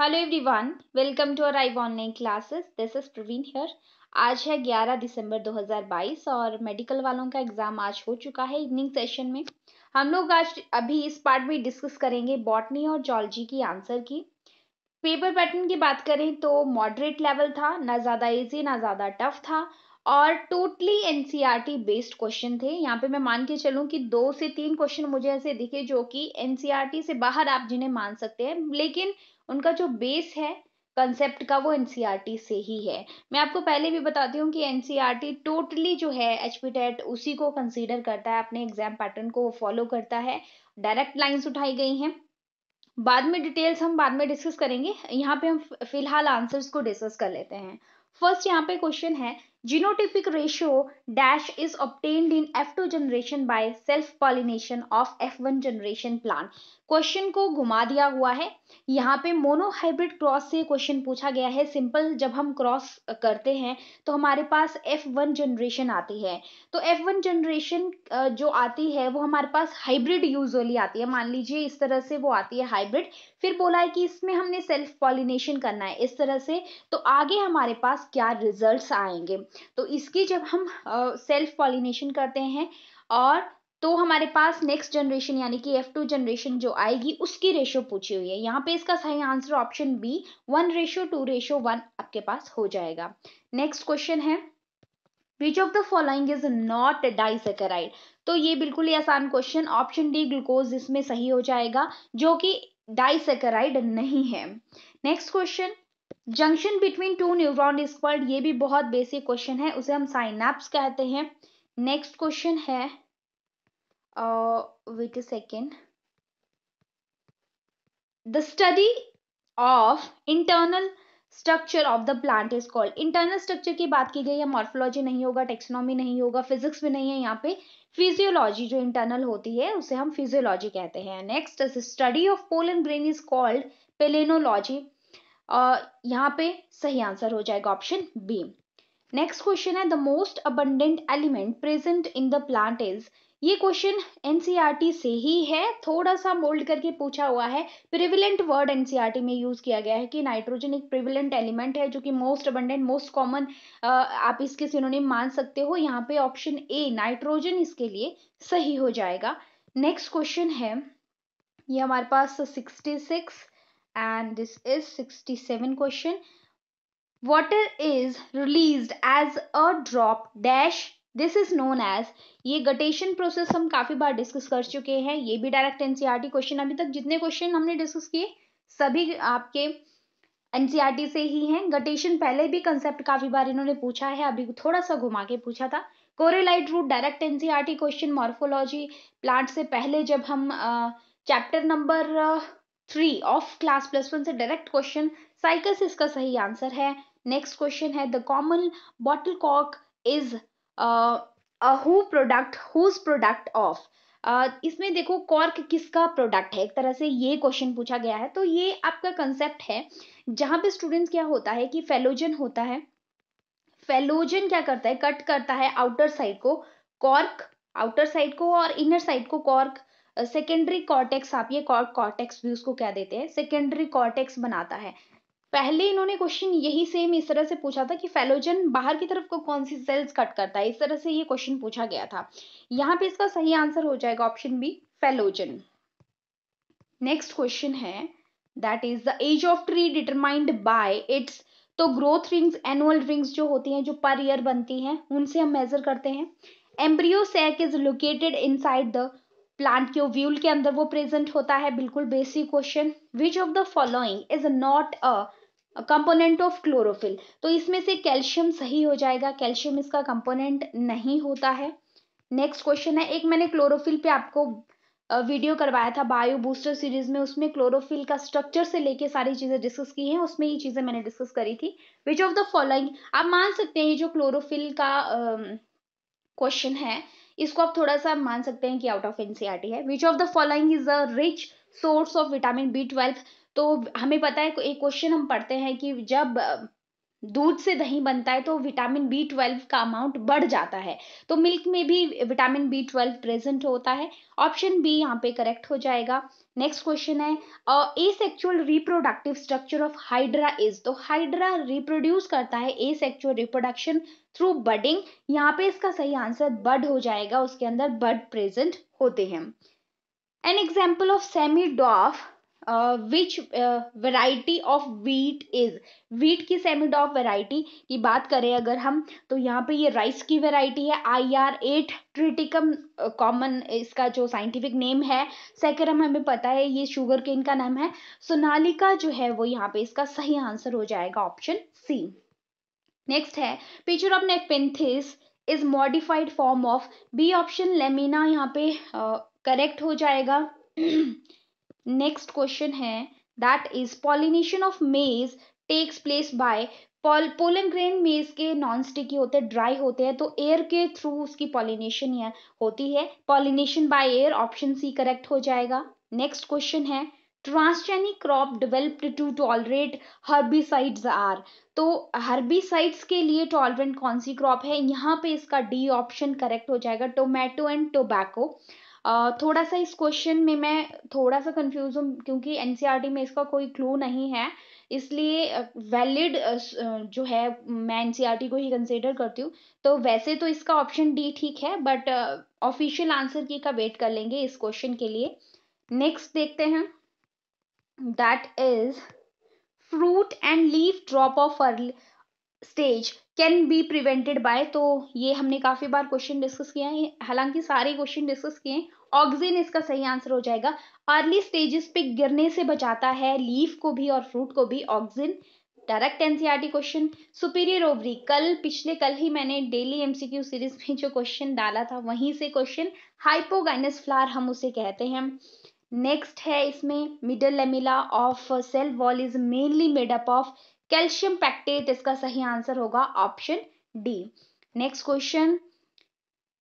Hello everyone welcome to our आइव online classes this is Praveen here आज है 11 दिसंबर 2022 और मेडिकल वालों का एग्ज़ाम आज हो चुका है इवनिंग सेशन में हम लोग आज अभी इस पार्ट में डिस्कस करेंगे बॉटनी और जॉलजी की आंसर की पेपर पैटर्न की बात करें तो मॉडरेट लेवल था ना ज़्यादा ईजी ना ज़्यादा टफ था और टोटली एन बेस्ड क्वेश्चन थे यहाँ पे मैं मान के चलूँ कि दो से तीन क्वेश्चन मुझे ऐसे दिखे जो कि एनसीईआरटी e से बाहर आप जिन्हें मान सकते हैं लेकिन उनका जो बेस है कंसेप्ट का वो एनसीईआरटी e से ही है मैं आपको पहले भी बताती हूँ कि एनसीईआरटी टोटली e जो है एच टेट e उसी को कंसीडर करता है अपने एग्जाम पैटर्न को फॉलो करता है डायरेक्ट लाइंस उठाई गई हैं बाद में डिटेल्स हम बाद में डिस्कस करेंगे यहाँ पे हम फिलहाल आंसर्स को डिस्कस कर लेते हैं फर्स्ट यहाँ पे क्वेश्चन है Genotypic ratio dash is obtained in F2 generation by self pollination of F1 generation plant. Question को घुमा दिया हुआ है यहाँ पे मोनोहाइब्रिड क्रॉस से क्वेश्चन पूछा गया है सिंपल जब हम क्रॉस करते हैं तो हमारे पास F1 जनरेशन आती है तो F1 जनरेशन जो आती है वो हमारे पास हाइब्रिड यूजली आती है मान लीजिए इस तरह से वो आती है हाइब्रिड फिर बोला है कि इसमें हमने सेल्फ पॉलिनेशन करना है इस तरह से तो आगे हमारे पास क्या रिजल्ट आएंगे तो इसकी जब हम सेल्फ uh, पॉलिनेशन करते हैं और तो हमारे पास नेक्स्ट जनरेशन यानी कि एफ टू जनरेशन जो आएगी उसकी रेशो पूछी हुई है यहाँ पे इसका सही answer option B one ratio two ratio one आपके पास हो जाएगा नेक्स्ट क्वेश्चन है which of the following is not disaccharide तो ये बिल्कुल ही आसान क्वेश्चन ऑप्शन डी ग्लूकोज इसमें सही हो जाएगा जो कि डाइसेकेराइड नहीं है next question junction between two neuron is called ये भी बहुत बेसिक क्वेश्चन है उसे हम साइनाप्स कहते हैं नेक्स्ट क्वेश्चन है wait a second the study of internal structure of the plant is called internal structure की बात की गई है मॉर्फोलॉजी नहीं होगा टेक्सोनॉमी नहीं होगा फिजिक्स भी नहीं है यहाँ पे फिजियोलॉजी जो इंटरनल होती है उसे हम फिजियोलॉजी कहते हैं next study of pollen grain is called palynology और यहाँ पे सही आंसर हो जाएगा ऑप्शन बी नेक्स्ट क्वेश्चन है the most abundant element present in the plant is ये क्वेश्चन एनसीईआरटी e से ही है थोड़ा सा मोल्ड करके पूछा हुआ है प्रिविलेंट वर्ड एनसीईआरटी में यूज किया गया है कि नाइट्रोजन एक प्रिविलेंट एलिमेंट है जो कि मोस्ट अबंडेंट मोस्ट कॉमन आप इसके सिनोनिम मान सकते हो यहाँ पे ऑप्शन ए नाइट्रोजन इसके लिए सही हो जाएगा नेक्स्ट क्वेश्चन है ये हमारे पास sixty six and this is 67 question water is released as a drop dash this is known as ये गटेशन प्रोसेस हम काफी बार डिस्कस कर चुके हैं ये भी डायरेक्ट एनसीईआरटी क्वेश्चन अभी तक जितने क्वेश्चन हमने डिस्कस किए सभी आपके एनसीईआरटी e से ही हैं गटेशन पहले भी कंसेप्ट काफी बार इन्होंने पूछा है अभी थोड़ा सा घुमा के पूछा था coralloid root direct NCERT question morphology plant से पहले जब हम chapter number three of class plus one से डायरेक्ट क्वेश्चन साइकस इसका सही आंसर है नेक्स्ट क्वेश्चन है द कॉमन बॉटल कॉक is who product whose product of इसमें देखो कॉर्क किसका प्रोडक्ट है एक तरह से ये क्वेश्चन पूछा गया है तो ये आपका कंसेप्ट है जहां पे स्टूडेंट्स क्या होता है कि फेलोजन होता है फेलोजन क्या करता है कट करता है आउटर साइड को कॉर्क आउटर साइड को और इनर साइड को कॉर्क सेकेंडरी कॉर्टेक्स आप ये कॉर्टेक्स भी उसको क्या देते हैं सेकेंडरी कॉर्टेक्स बनाता है पहले इन्होंने क्वेश्चन यही सेम इस तरह से पूछा था कि फेलोजन बाहर की तरफ को कौन सी सेल्स कट करता है इस तरह से ये क्वेश्चन पूछा गया था यहाँ पे इसका सही आंसर हो जाएगा option B phellogen next question है that is the age of tree determined by its तो ग्रोथ रिंग्स एनुअल रिंग्स जो होती हैं जो पर ईयर बनती हैं उनसे हम मेजर करते हैं embryo sac is located inside the plant के ओव्यूल के अंदर वो प्रेजेंट होता है बिल्कुल basic question which of the following is not a component of chlorophyll तो इसमें से कैल्शियम सही हो जाएगा कैल्शियम इसका कंपोनेंट नहीं होता है नेक्स्ट क्वेश्चन है एक मैंने क्लोरोफिल पे आपको वीडियो करवाया था बायो बूस्टर सीरीज में उसमें क्लोरोफिल का स्ट्रक्चर से लेके सारी चीज़ें डिस्कस की हैं उसमें ये चीज़ें मैंने डिस्कस करी थी विच ऑफ द फॉलोइंग आप मान सकते हैं ये जो क्लोरोफिल का क्वेश्चन uh, है इसको आप थोड़ा सा मान सकते हैं कि आउट ऑफ एनसीईआरटी है which of the following is a rich source of vitamin B twelve तो हमें पता है एक क्वेश्चन हम पढ़ते हैं कि जब दूध से दही बनता है तो विटामिन बी ट्वेल्व का अमाउंट बढ़ जाता है तो मिल्क में भी विटामिन बी ट्वेल्व प्रेजेंट होता है ऑप्शन बी यहाँ पे करेक्ट हो जाएगा नेक्स्ट क्वेश्चन है asexual reproductive structure of hydra is तो हाइड्रा रिप्रोड्यूस करता है asexual reproduction through budding यहाँ पे इसका सही आंसर बड हो जाएगा उसके अंदर बड प्रेजेंट होते हैं an example of semi dwarf which variety of wheat is wheat की सेमी डॉफ वेराइटी की बात करें अगर हम तो यहाँ पे ये राइस की वेराइटी है I R eight Triticum common इसका जो साइंटिफिक नेम है सेकेरम हमें पता है ये शुगर केन का नाम है सोनालिका जो है वो यहाँ पे इसका सही आंसर हो जाएगा ऑप्शन सी नेक्स्ट है picture of Nepenthes is modified form of B option lamina यहाँ पे करेक्ट uh, हो जाएगा नेक्स्ट क्वेश्चन है that is pollination of maize takes place by pol pollen grain maize के नॉन स्टिकी होते हैं dry होते हैं तो एयर के थ्रू उसकी पॉलिनेशन होती है pollination by air option C correct हो जाएगा नेक्स्ट क्वेश्चन है transgenic crop developed to tolerate herbicides are तो हर्बिसाइड्स के लिए टॉलरेंट कौन सी क्रॉप है यहाँ पे इसका डी ऑप्शन करेक्ट हो जाएगा टोमेटो एंड टोबैको थोड़ा सा इस क्वेश्चन में मैं थोड़ा सा कंफ्यूज हूँ क्योंकि एनसीईआरटी e में इसका कोई क्लू नहीं है इसलिए वैलिड जो है मैं एनसीईआरटी e को ही कंसिडर करती हूँ तो वैसे तो इसका ऑप्शन डी ठीक है बट ऑफिशियल आंसर की का वेट कर लेंगे इस क्वेश्चन के लिए नेक्स्ट देखते हैं that is fruit and leaf drop of uh stage can be prevented by तो ये हमने काफी बार क्वेश्चन डिस्कस किया है हालांकि सारे क्वेश्चन डिस्कस किए हैं ऑक्सीजन इसका सही आंसर हो जाएगा अर्ली स्टेजेस पे गिरने से बचाता है लीफ को भी और फ्रूट को भी oxygen direct NCERT question superior ovary कल पिछले कल ही मैंने डेली एमसीक्यू सीरीज में जो क्वेश्चन डाला था वहीं से क्वेश्चन हाइपोगाइनस फ्लावर हम उसे कहते हैं नेक्स्ट है इसमें middle lamella of cell wall is mainly made up of calcium pectate इसका सही आंसर होगा option D next question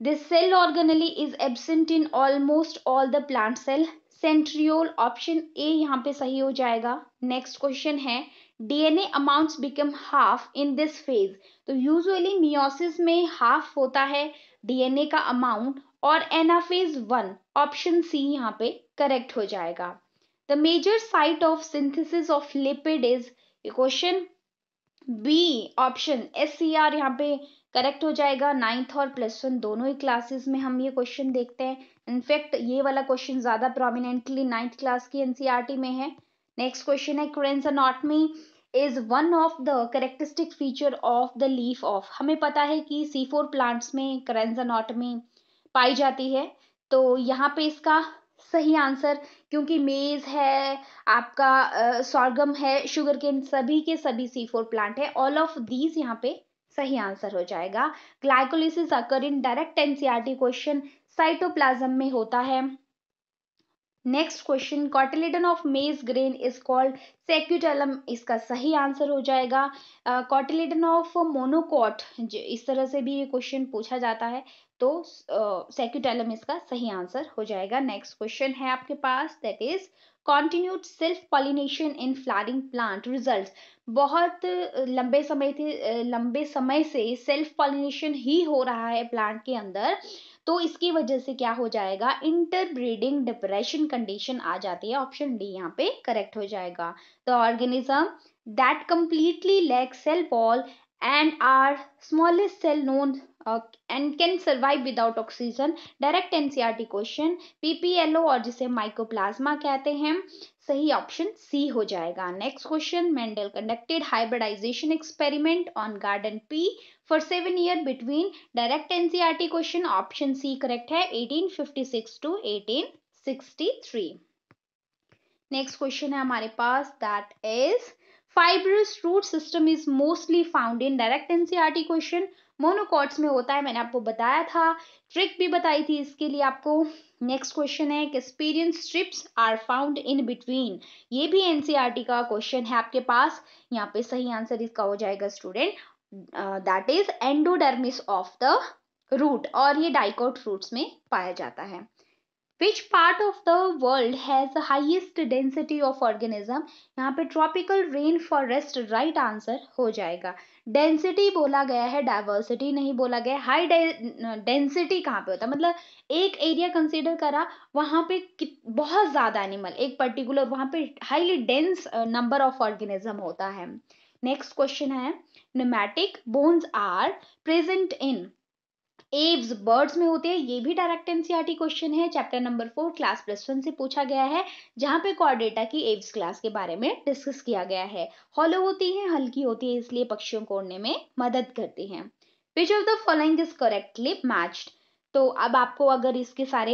this cell organelle is absent in almost all the plant cell centriole option A यहाँ पे सही हो जाएगा next question है DNA amounts become half in this phase तो यूजुअली मियोसिस में हाफ होता है डीएनए का अमाउंट और एनाफेज वन ऑप्शन सी यहाँ पे करेक्ट हो जाएगा the major site of synthesis of lipid is question B option S C R यहाँ पे करेक्ट हो जाएगा नाइन्थ और प्लस वन दोनों ही क्लासेस में हम ये क्वेश्चन देखते हैं इनफैक्ट ये वाला क्वेश्चन ज्यादा प्रोमिनेंटली नाइन्थ क्लास की एनसीईआरटी e में है नेक्स्ट क्वेश्चन है Kranz anatomy is one of the characteristic feature of the leaf of हमें पता है कि सी फोर प्लांट्स में क्रेंस अनॉटमी पाई जाती है तो यहाँ पे इसका सही आंसर क्योंकि मेज है आपका सॉर्गम है शुगर केन सभी के सभी सी फोर प्लांट है ऑल ऑफ दीज यहाँ पे सही आंसर हो जाएगा glycolysis occur in direct NCERT question cytoplasm में होता है next question cotyledon of maize grain is called scutellum इसका सही आंसर हो जाएगा कॉटिलेडन ऑफ मोनोकॉट इस तरह से भी ये क्वेश्चन पूछा जाता है तो सेक्यूटेलम इसका सही आंसर हो जाएगा नेक्स्ट क्वेश्चन है आपके पास that is continued self pollination in flowering plant result बहुत लंबे समय थे लंबे समय से सेल्फ पॉलिनेशन ही हो रहा है प्लांट के अंदर तो इसकी वजह से क्या हो जाएगा इंटरब्रीडिंग डिप्रेशन कंडीशन आ जाती है ऑप्शन डी यहाँ पे करेक्ट हो जाएगा the organism that completely lack cell wall and are smallest cell known and can survive without oxygen direct NCERT question PPLO और जिसे माइकोप्लाज्मा कहते हैं सही ऑप्शन सी हो जाएगा next question Mendel conducted hybridization experiment on garden pea for seven year between direct NCERT question option C correct है 1856 to 1863 next question है हमारे पास that is fibrous root system is mostly found in direct NCERT question monocots में होता है मैंने आपको बताया था ट्रिक भी बताई थी इसके लिए आपको नेक्स्ट क्वेश्चन है कि Casparian strips are found in between ये भी एनसीईआरटी e का क्वेश्चन है आपके पास यहाँ पे सही आंसर इसका हो जाएगा student that is endodermis of the root और ये डाइकोट रूट्स में पाया जाता है which part of the world has highest density of organism यहाँ पे tropical rain forest right answer हो जाएगा डेंसिटी बोला गया है डाइवर्सिटी नहीं बोला गया हाई डेंसिटी कहाँ पे होता है मतलब एक एरिया कंसिडर करा वहाँ पे बहुत ज़्यादा एनिमल एक पर्टिकुलर वहाँ पे highly dense number of organism होता है नेक्स्ट क्वेश्चन है pneumatic bones are present in Aves birds में होते हैं ये भी डायरेक्ट एनसीईआरटी क्वेश्चन e है chapter number four class plus one से पूछा गया है जहां पे कॉर्डेटा की एव्स क्लास के बारे में डिस्कस किया गया है हॉलो होती है हल्की होती है इसलिए पक्षियों को उड़ने में मदद करती है which of the following is correctly matched तो अब आपको अगर इसके सारे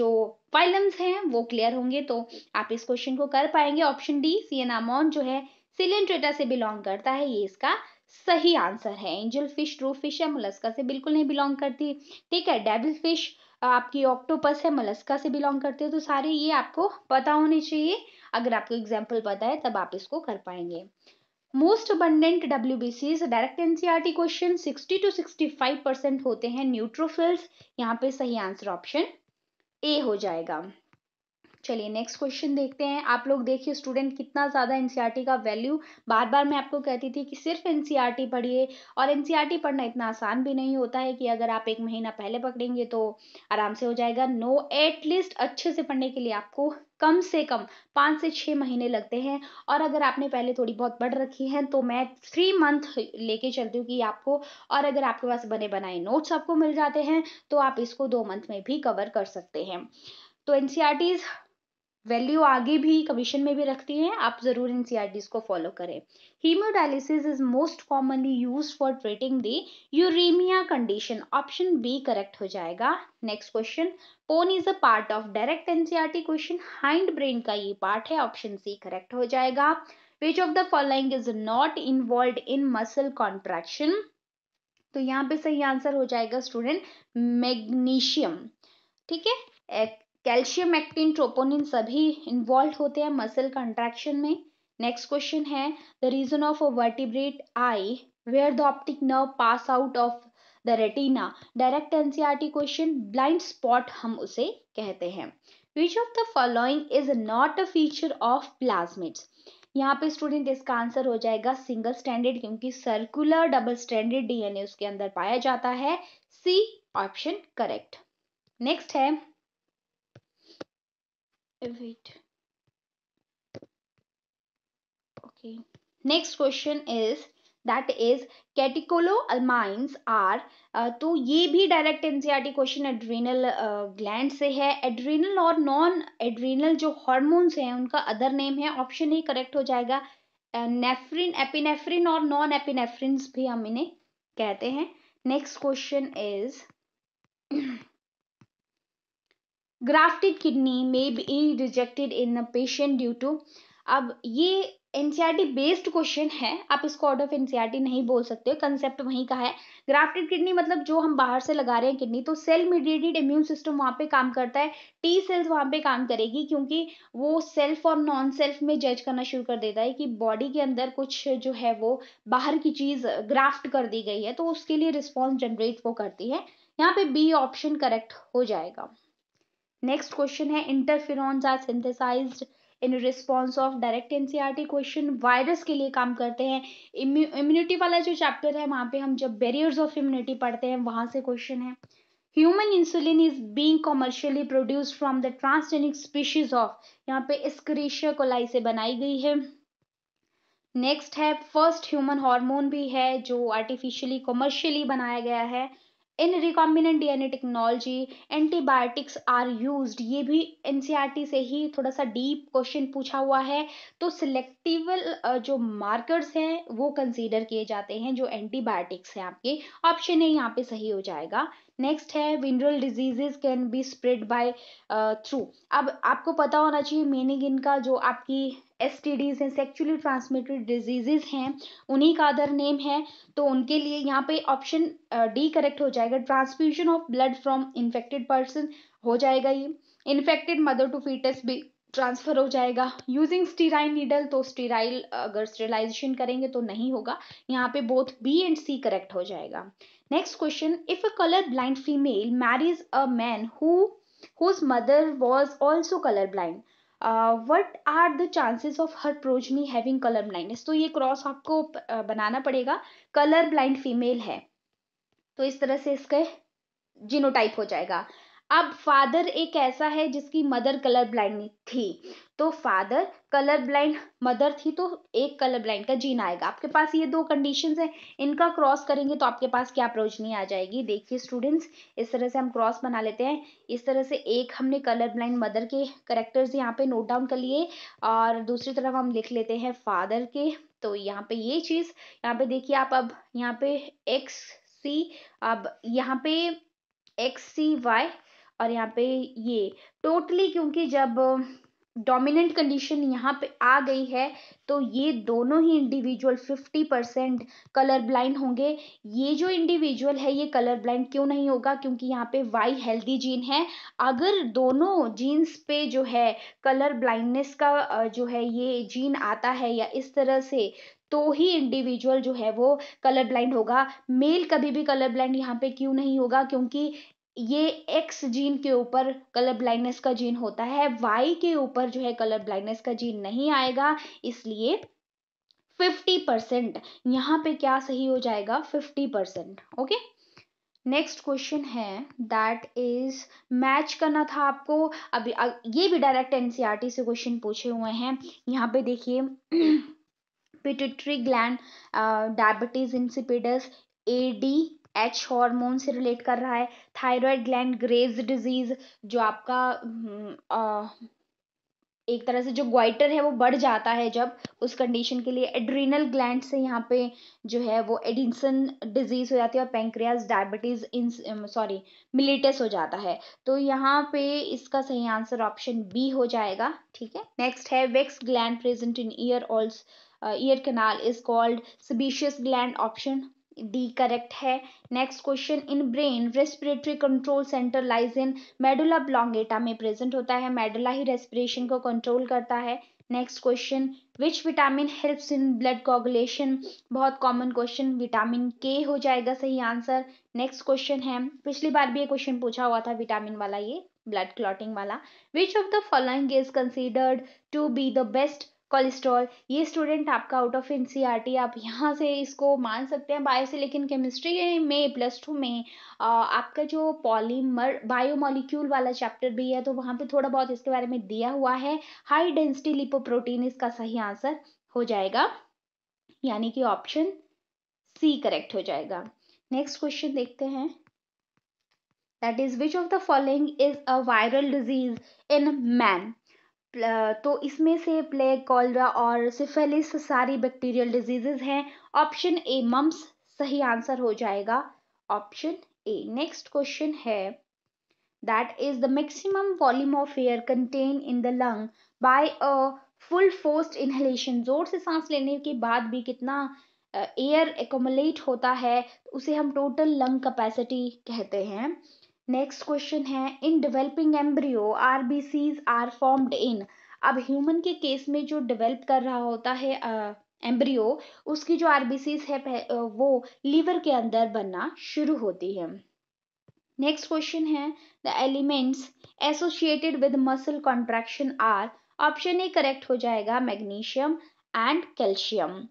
जो फाइलम्स हैं वो क्लियर होंगे तो आप इस क्वेश्चन को कर पाएंगे ऑप्शन डी सीएनामोन जो है सिलियन से बिलोंग करता है ये इसका सही आंसर है एंजल फिश ट्रू फिश है मलस्का से बिल्कुल नहीं बिलोंग करती ठीक है डेविल फिश आपकी ऑक्टोपस है मलस्का से बिलोंग करती है तो सारे ये आपको पता होने चाहिए अगर आपको एग्जाम्पल पता है तब आप इसको कर पाएंगे most abundant W B Cs direct NCERT question sixty to five percent होते हैं न्यूट्रोफिल्स यहाँ पे सही आंसर ऑप्शन ए हो जाएगा चलिए नेक्स्ट क्वेश्चन देखते हैं आप लोग देखिए स्टूडेंट कितना ज़्यादा एनसीईआरटी e का वैल्यू बार बार मैं आपको कहती थी कि सिर्फ एनसीईआरटी e पढ़िए और एनसीईआरटी e पढ़ना इतना आसान भी नहीं होता है कि अगर आप एक महीना पहले पकड़ेंगे तो आराम से हो जाएगा नो एटलीस्ट अच्छे से पढ़ने के लिए आपको कम से कम पाँच से छः महीने लगते हैं और अगर आपने पहले थोड़ी बहुत पढ़ रखी है तो मैं थ्री मंथ लेके चलती हूँ कि आपको और अगर आपके पास बने बनाए नोट्स आपको मिल जाते हैं तो आप इसको दो मंथ में भी कवर कर सकते हैं तो एन वैल्यू आगे भी कमीशन में भी रखती है आप जरूर इन सीआरडीज को फॉलो करें haemodialysis is most commonly use for treating the uraemia condition option B correct हो जाएगा next question pons is a part of direct NCERT question hind brain का ये पार्ट है ऑप्शन सी करेक्ट हो जाएगा which of the following is not involve in muscle contraction तो यहाँ पे सही आंसर हो जाएगा स्टूडेंट मैग्नीशियम ठीक है कैल्शियम एक्टिन ट्रोपोनिन सभी इन्वॉल्व होते हैं मसल कंट्रैक्शन में नेक्स्ट क्वेश्चन है the region of a vertebrate eye where the optic nerve pass out of the retina direct NCERT question blind spot हम उसे कहते हैं which of the following is not a feature of plasmids यहाँ पे student इसका answer हो जाएगा single stranded क्योंकि सर्कुलर डबल स्टैंडर्ड डीएनए उसके अंदर पाया जाता है सी ऑप्शन करेक्ट नेक्स्ट है wait okay next question is that is are uh, तो ये भी direct NCERT question adrenal uh, gland से है adrenal और non adrenal जो hormones हैं उनका other name है option ही correct हो जाएगा नेफ्रिन एपिनेफ्रिन और नॉन एपिनेफ्रिन भी हम इन्हें कहते हैं next question is grafted kidney may be rejected in a patient due to अब ये एन बेस्ड क्वेश्चन है आप इसको आउट ऑफ एन नहीं बोल सकते हो कंसेप्ट वहीं का है ग्राफ्टेड किडनी मतलब जो हम बाहर से लगा रहे हैं किडनी तो सेल मीडिएटेड इम्यून सिस्टम वहाँ पे काम करता है टी सेल्स वहाँ पे काम करेगी क्योंकि वो सेल्फ और नॉन सेल्फ में जज करना शुरू कर देता है कि बॉडी के अंदर कुछ जो है वो बाहर की चीज़ ग्राफ्ट कर दी गई है तो उसके लिए रिस्पॉन्स जनरेट वो करती है यहाँ पे बी ऑप्शन करेक्ट हो जाएगा नेक्स्ट क्वेश्चन है interferons are in response of direct NCERT question virus के लिए काम करते हैं इम्यूनिटी वाला जो चैप्टर है वहां पे हम जब बैरियर्स ऑफ इम्यूनिटी पढ़ते हैं वहां से क्वेश्चन है human insulin is being commercially produce from the transgenic species of यहाँ पे स्क्रीशिया कोलाई से बनाई गई है नेक्स्ट है फर्स्ट ह्यूमन हार्मोन भी है जो आर्टिफिशियली कॉमर्शियली बनाया गया है in recombinant DNA technology antibiotics are used ये भी एनसीईआरटी e से ही थोड़ा सा डीप क्वेश्चन पूछा हुआ है तो सिलेक्टिवल जो मार्कर्स हैं वो कंसीडर किए जाते हैं जो एंटीबायोटिक्स हैं आपके ऑप्शन है यहाँ पे सही हो जाएगा नेक्स्ट है venereal diseases can be spread by through अब आपको पता होना चाहिए मीनिंग इनका जो आपकी एस हैं सेक्चुअली ट्रांसमिटेड डिजीजेज हैं उन्हीं का अदर नेम है तो उनके लिए यहाँ पे ऑप्शन डी करेक्ट हो जाएगा transfusion of blood from infected person हो जाएगा ये इन्फेक्टेड मदर टू फीटस भी ट्रांसफर हो जाएगा यूजिंग स्टीराइल नीडल तो स्टीराइल अगर स्टेलाइजेशन करेंगे तो नहीं होगा यहाँ पे both B and C correct हो जाएगा Next question If a colorblind female marries a man who whose mother was also colorblind, what are the chances of her progeny having colour blindness तो ये क्रॉस आपको बनाना पड़ेगा colour blind female है तो इस तरह से इसके जीनोटाइप हो जाएगा अब फादर एक ऐसा है जिसकी मदर कलर ब्लाइंड थी तो फादर कलर ब्लाइंड मदर थी तो एक कलर ब्लाइंड का जीन आएगा आपके पास ये दो कंडीशन है इनका क्रॉस करेंगे तो आपके पास क्या प्रोजनी आ जाएगी देखिए स्टूडेंट्स इस तरह से हम क्रॉस बना लेते हैं इस तरह से एक हमने कलर ब्लाइंड मदर के करेक्टर्स यहाँ पे नोट डाउन कर लिए और दूसरी तरफ हम लिख लेते हैं फादर के तो यहाँ पे ये चीज़ यहाँ पे देखिए आप अब यहाँ पे एक्स सी अब यहाँ पे एक्स सी वाई और यहाँ पे ये टोटली क्योंकि जब डोमिनेंट कंडीशन यहाँ पे आ गई है तो ये दोनों ही इंडिविजुअल 50 परसेंट कलर ब्लाइंड होंगे ये जो इंडिविजुअल है ये कलर ब्लाइंड क्यों नहीं होगा क्योंकि यहाँ पे वाई हेल्दी जीन है अगर दोनों जीन्स पे जो है कलर ब्लाइंडनेस का जो है ये जीन आता है या इस तरह से तो ही इंडिविजुअल जो है वो कलर ब्लाइंड होगा मेल कभी भी कलर ब्लाइंड यहाँ पे क्यों नहीं होगा क्योंकि ये एक्स जीन के ऊपर कलर ब्लाइंडनेस का जीन होता है वाई के ऊपर जो है कलर ब्लाइंडनेस का जीन नहीं आएगा इसलिए फिफ्टी परसेंट यहाँ पे क्या सही हो जाएगा fifty percent okay next question है दैट इज मैच करना था आपको अभी ये भी डायरेक्ट एनसीईआरटी e से क्वेश्चन पूछे हुए हैं यहाँ पे देखिए pituitary gland diabetes insipidus ADH hormone से रिलेट कर रहा है थायराइड ग्लैंड ग्रेव्स डिजीज जो आपका आ, हम्म, एक तरह से जो ग्वाइटर है वो बढ़ जाता है जब उस कंडीशन के लिए एड्रीनल ग्लैंड से यहाँ पे जो है वो एडिंसन डिजीज हो जाती है और pancreas diabetes in sorry mellitus हो जाता है तो यहाँ पे इसका सही आंसर ऑप्शन बी हो जाएगा ठीक है नेक्स्ट है wax gland present in ear all's ear canal is called sebaceous gland option D correct है next question in brain respiratory control centre lies in medulla oblongata में प्रेजेंट होता है medulla ही रेस्पिरेशन को कंट्रोल करता है next question which vitamin helps in blood coagulation बहुत common question vitamin K हो जाएगा सही आंसर नेक्स्ट क्वेश्चन है पिछली बार भी ये क्वेश्चन पूछा हुआ था विटामिन वाला ये ब्लड क्लॉटिंग वाला which of the following is considered to be the best cholesterol ये स्टूडेंट आपका आउट ऑफ एन आप यहाँ से इसको मान सकते हैं बायो से लेकिन केमिस्ट्री में प्लस टू में आपका जो पॉलीमर बायोमोलिक्यूल वाला चैप्टर भी है तो वहाँ पे थोड़ा बहुत इसके बारे में दिया हुआ है हाई डेंसिटी लिपोप्रोटीन इसका सही आंसर हो जाएगा यानी कि ऑप्शन सी करेक्ट हो जाएगा नेक्स्ट क्वेश्चन देखते हैं that is which of the following is a viral disease in man तो इसमें से प्लेग कॉलरा और सिफेलिस सारी बैक्टीरियल डिजीजेज हैं ऑप्शन ए मम्स सही आंसर हो जाएगा ऑप्शन ए नेक्स्ट क्वेश्चन है that is the maximum volume of air contain in the lung by a full forced inhalation जोर से सांस लेने के बाद भी कितना एयर एकोमलेट होता है उसे हम टोटल लंग कैपेसिटी कहते हैं नेक्स्ट क्वेश्चन है in developing embryo R B are formed in अब ह्यूमन के केस में जो डेवलप कर रहा होता है एम्ब्रियो उसकी जो आरबीसीज है वो लीवर के अंदर बनना शुरू होती है नेक्स्ट क्वेश्चन है the elements associated with muscle contraction are option A correct हो जाएगा magnesium and calcium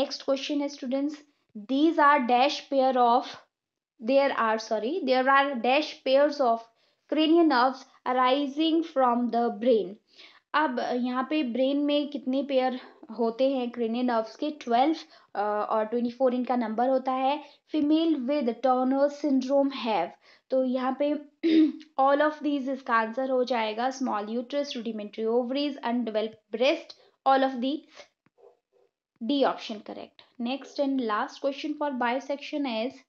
next question है students these are dash pair of there are sorry there are dash pairs of cranial nerves arising from the brain अब यहाँ पे brain में कितने pair होते हैं क्रेनियल नर्व्स के ट्वेल्व और ट्वेंटी फोर इनका नंबर होता है female with Turner syndrome have तो यहाँ पे ऑल ऑफ दीज इसका आंसर हो जाएगा small uterus rudimentary ovaries undeveloped breast all of the D option correct next and last question for bio section is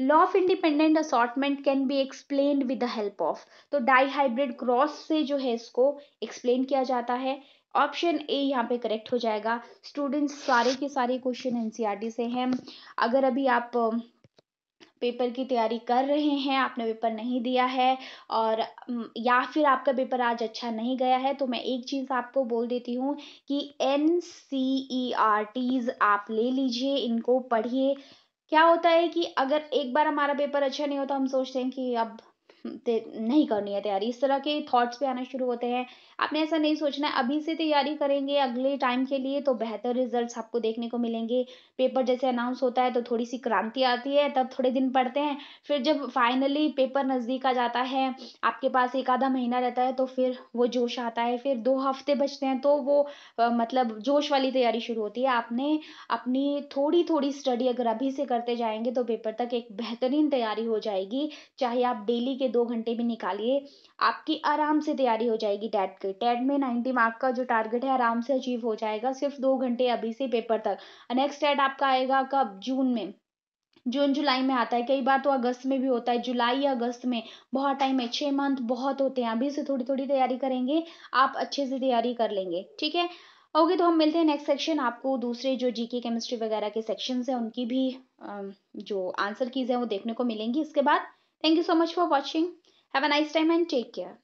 law of independent assortment can be explain with the help of तो dihybrid cross से जो है इसको explain किया जाता है option A यहाँ पे करेक्ट हो जाएगा स्टूडेंट्स सारे के सारे क्वेश्चन एनसीईआरटी e से हैं अगर अभी आप पेपर की तैयारी कर रहे हैं आपने पेपर नहीं दिया है और या फिर आपका पेपर आज अच्छा नहीं गया है तो मैं एक चीज़ आपको बोल देती हूँ कि N C E R Ts आप ले लीजिए इनको पढ़िए क्या होता है कि अगर एक बार हमारा पेपर अच्छा नहीं होता हम सोचते हैं कि अब नहीं करनी है तैयारी इस तरह के थॉट्स पे आना शुरू होते हैं आपने ऐसा नहीं सोचना है अभी से तैयारी करेंगे अगले टाइम के लिए तो बेहतर रिजल्ट्स आपको देखने को मिलेंगे पेपर जैसे अनाउंस होता है तो थोड़ी सी क्रांति आती है तब थोड़े दिन पढ़ते हैं फिर जब फाइनली पेपर नज़दीक आ जाता है आपके पास एक आधा महीना रहता है तो फिर वो जोश आता है फिर दो हफ्ते बचते हैं तो वो आ, मतलब जोश वाली तैयारी शुरू होती है आपने अपनी थोड़ी थोड़ी स्टडी अगर अभी से करते जाएंगे तो पेपर तक एक बेहतरीन तैयारी हो जाएगी चाहे आप डेली के दो घंटे भी निकालिए आपकी आराम से तैयारी हो जाएगी डेट के टेट में 90 मार्क का जो टारगेट है आराम से अचीव हो जाएगा सिर्फ दो घंटे अभी से पेपर तक नेक्स्ट टेट आपका आएगा कब जून में जून जुलाई में आता है कई बार तो अगस्त में भी होता है जुलाई या अगस्त में बहुत टाइम है छः मंथ बहुत होते हैं अभी से थोड़ी थोड़ी तैयारी करेंगे आप अच्छे से तैयारी कर लेंगे ठीक है ओके तो हम मिलते हैं नेक्स्ट सेक्शन आपको दूसरे जो जीके केमिस्ट्री वगैरह के सेक्शन हैं उनकी भी जो आंसर कीज हैं वो देखने को मिलेंगी इसके बाद thank you so much for watching have a nice time and take care